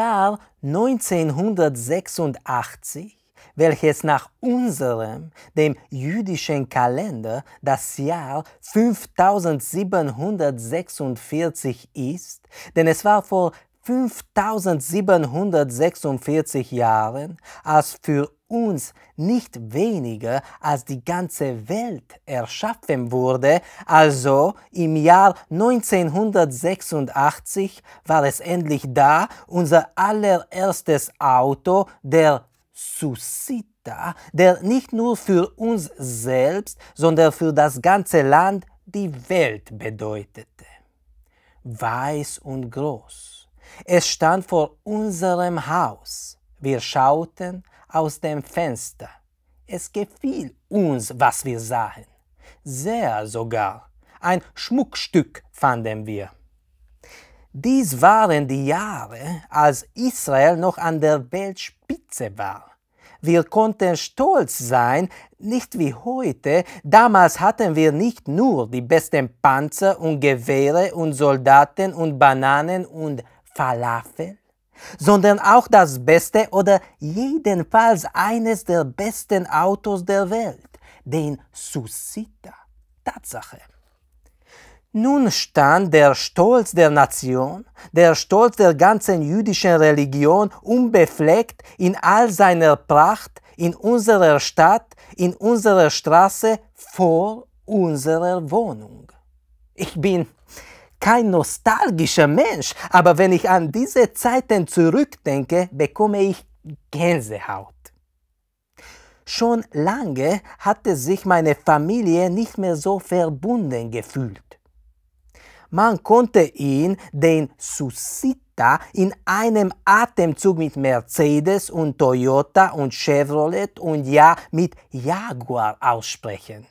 Jahr 1986, welches nach unserem, dem jüdischen Kalender, das Jahr 5746 ist, denn es war vor 5746 Jahren, als für uns nicht weniger als die ganze Welt erschaffen wurde, also im Jahr 1986 war es endlich da, unser allererstes Auto, der Susita, der nicht nur für uns selbst, sondern für das ganze Land die Welt bedeutete. Weiß und groß. Es stand vor unserem Haus. Wir schauten aus dem Fenster. Es gefiel uns, was wir sahen. Sehr sogar. Ein Schmuckstück fanden wir. Dies waren die Jahre, als Israel noch an der Weltspitze war. Wir konnten stolz sein, nicht wie heute. Damals hatten wir nicht nur die besten Panzer und Gewehre und Soldaten und Bananen und Falafel, sondern auch das beste oder jedenfalls eines der besten Autos der Welt, den Suscita. Tatsache. Nun stand der Stolz der Nation, der Stolz der ganzen jüdischen Religion unbefleckt in all seiner Pracht in unserer Stadt, in unserer Straße, vor unserer Wohnung. Ich bin kein nostalgischer Mensch, aber wenn ich an diese Zeiten zurückdenke, bekomme ich Gänsehaut. Schon lange hatte sich meine Familie nicht mehr so verbunden gefühlt. Man konnte ihn, den Susita, in einem Atemzug mit Mercedes und Toyota und Chevrolet und ja mit Jaguar aussprechen.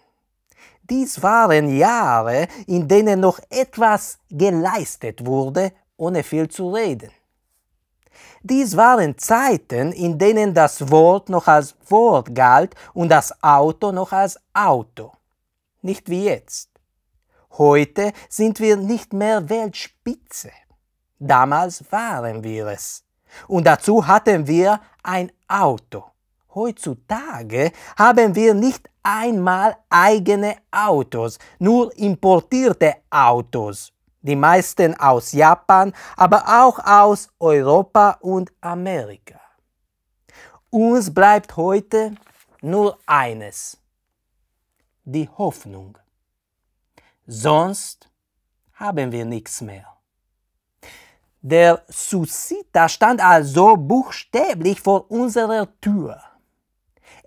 Dies waren Jahre, in denen noch etwas geleistet wurde, ohne viel zu reden. Dies waren Zeiten, in denen das Wort noch als Wort galt und das Auto noch als Auto. Nicht wie jetzt. Heute sind wir nicht mehr Weltspitze. Damals waren wir es. Und dazu hatten wir ein Auto. Heutzutage haben wir nicht einmal eigene Autos, nur importierte Autos. Die meisten aus Japan, aber auch aus Europa und Amerika. Uns bleibt heute nur eines, die Hoffnung. Sonst haben wir nichts mehr. Der Susita stand also buchstäblich vor unserer Tür.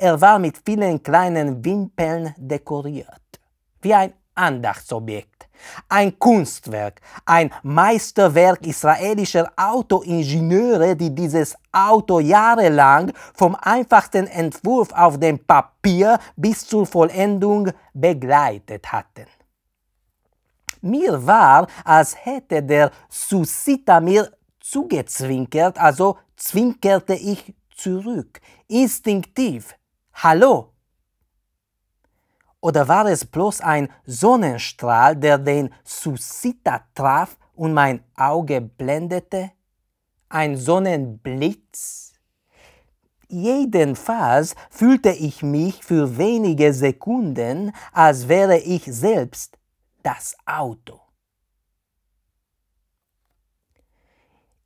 Er war mit vielen kleinen Wimpeln dekoriert, wie ein Andachtsobjekt, ein Kunstwerk, ein Meisterwerk israelischer Autoingenieure, die dieses Auto jahrelang vom einfachsten Entwurf auf dem Papier bis zur Vollendung begleitet hatten. Mir war, als hätte der Susita mir zugezwinkert, also zwinkerte ich zurück, instinktiv, Hallo? Oder war es bloß ein Sonnenstrahl, der den Susita traf und mein Auge blendete? Ein Sonnenblitz? Jedenfalls fühlte ich mich für wenige Sekunden, als wäre ich selbst das Auto.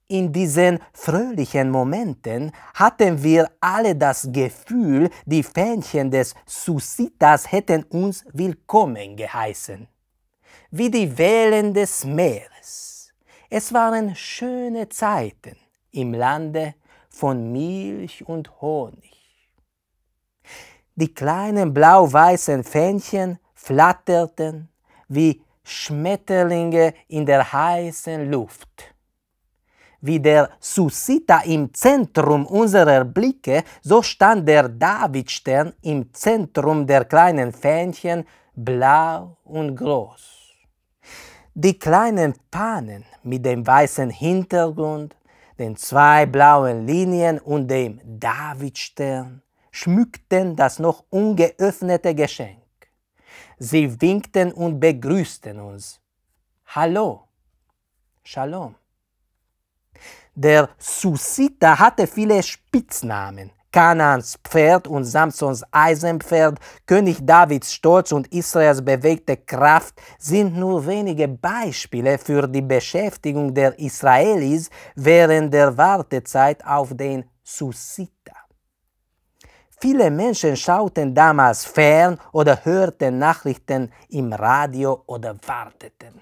In diesen fröhlichen Momenten hatten wir alle das Gefühl, die Fähnchen des Susitas hätten uns willkommen geheißen. Wie die Wellen des Meeres. Es waren schöne Zeiten im Lande von Milch und Honig. Die kleinen blau-weißen Fähnchen flatterten wie Schmetterlinge in der heißen Luft. Wie der Susita im Zentrum unserer Blicke, so stand der Davidstern im Zentrum der kleinen Fähnchen, blau und groß. Die kleinen Fahnen mit dem weißen Hintergrund, den zwei blauen Linien und dem Davidstern schmückten das noch ungeöffnete Geschenk. Sie winkten und begrüßten uns. Hallo, Shalom. Der Susita hatte viele Spitznamen. Kanans Pferd und Samsons Eisenpferd, König Davids Stolz und Israels bewegte Kraft sind nur wenige Beispiele für die Beschäftigung der Israelis während der Wartezeit auf den Susita. Viele Menschen schauten damals fern oder hörten Nachrichten im Radio oder warteten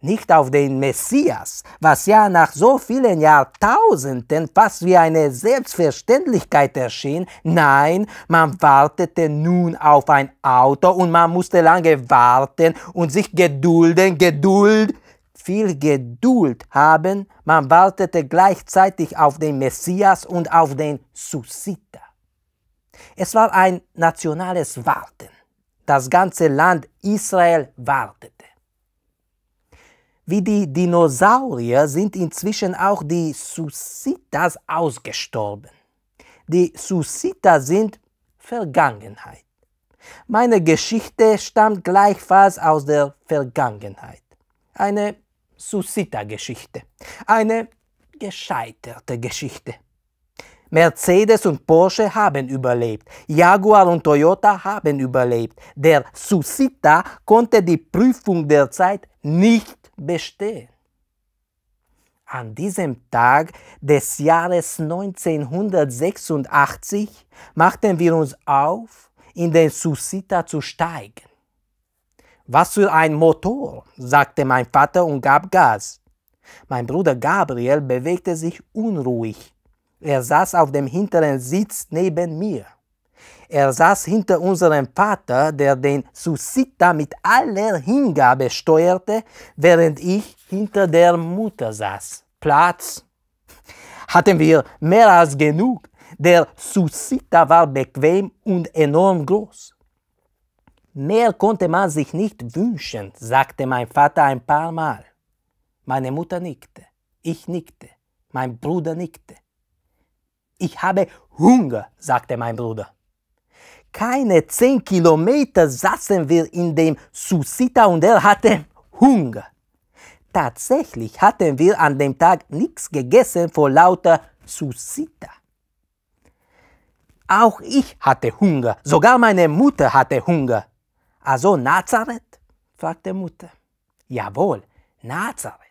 nicht auf den Messias, was ja nach so vielen Jahrtausenden fast wie eine Selbstverständlichkeit erschien. Nein, man wartete nun auf ein Auto und man musste lange warten und sich gedulden, Geduld, viel Geduld haben. Man wartete gleichzeitig auf den Messias und auf den Susita. Es war ein nationales Warten. Das ganze Land Israel wartete. Wie die Dinosaurier sind inzwischen auch die Susitas ausgestorben. Die Susita sind Vergangenheit. Meine Geschichte stammt gleichfalls aus der Vergangenheit. Eine Susita-Geschichte. Eine gescheiterte Geschichte. Mercedes und Porsche haben überlebt. Jaguar und Toyota haben überlebt. Der Susita konnte die Prüfung der Zeit nicht bestehen. An diesem Tag des Jahres 1986 machten wir uns auf, in den Susita zu steigen. Was für ein Motor, sagte mein Vater und gab Gas. Mein Bruder Gabriel bewegte sich unruhig. Er saß auf dem hinteren Sitz neben mir. Er saß hinter unserem Vater, der den Susita mit aller Hingabe steuerte, während ich hinter der Mutter saß. Platz hatten wir mehr als genug. Der Susita war bequem und enorm groß. Mehr konnte man sich nicht wünschen, sagte mein Vater ein paar Mal. Meine Mutter nickte, ich nickte, mein Bruder nickte. Ich habe Hunger, sagte mein Bruder keine zehn Kilometer saßen wir in dem Susita und er hatte Hunger. Tatsächlich hatten wir an dem Tag nichts gegessen vor lauter Susita. Auch ich hatte Hunger, sogar meine Mutter hatte Hunger. Also Nazareth? fragte Mutter. Jawohl, Nazareth.